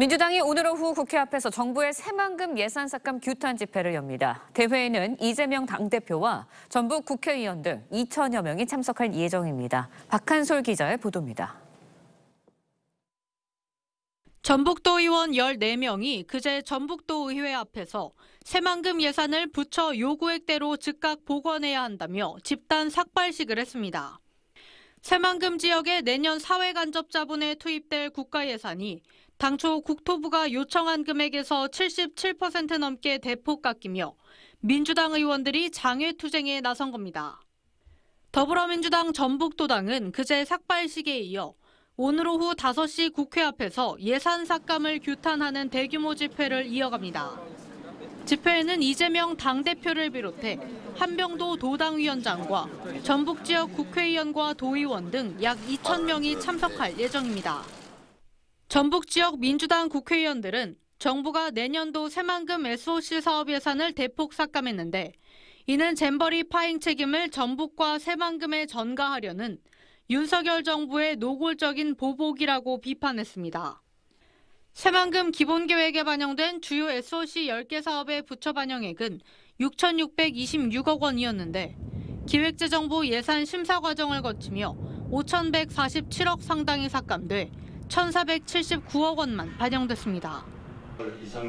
민주당이 오늘 오후 국회 앞에서 정부의 새만금 예산 삭감 규탄 집회를 엽니다. 대회에는 이재명 당대표와 전북 국회의원 등 2천여 명이 참석할 예정입니다. 박한솔 기자의 보도입니다. 전북도 의원 14명이 그제 전북도 의회 앞에서 새만금 예산을 부처 요구액대로 즉각 복원해야 한다며 집단 삭발식을 했습니다. 새만금 지역에 내년 사회간접자본에 투입될 국가예산이 당초 국토부가 요청한 금액에서 77% 넘게 대폭 깎이며 민주당 의원들이 장외투쟁에 나선 겁니다. 더불어민주당 전북도당은 그제 삭발식에 이어 오늘 오후 5시 국회 앞에서 예산 삭감을 규탄하는 대규모 집회를 이어갑니다. 집회에는 이재명 당대표를 비롯해 한병도 도당위원장과 전북 지역 국회의원과 도의원 등 약 2천 명이 참석할 예정입니다. 전북 지역 민주당 국회의원들은 정부가 내년도 새만금 SOC 사업 예산을 대폭 삭감했는데 이는 잼버리 파행 책임을 전북과 새만금에 전가하려는 윤석열 정부의 노골적인 보복이라고 비판했습니다. 새만금 기본계획에 반영된 주요 SOC 10개 사업의 부처 반영액은 6,626억 원이었는데 기획재정부 예산 심사 과정을 거치며 5,147억 상당이 삭감돼 1,479억 원만 반영됐습니다.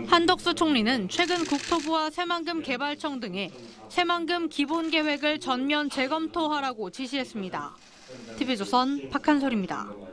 한덕수 총리는 최근 국토부와 새만금 개발청 등에 새만금 기본계획을 전면 재검토하라고 지시했습니다. TV조선 박한솔입니다.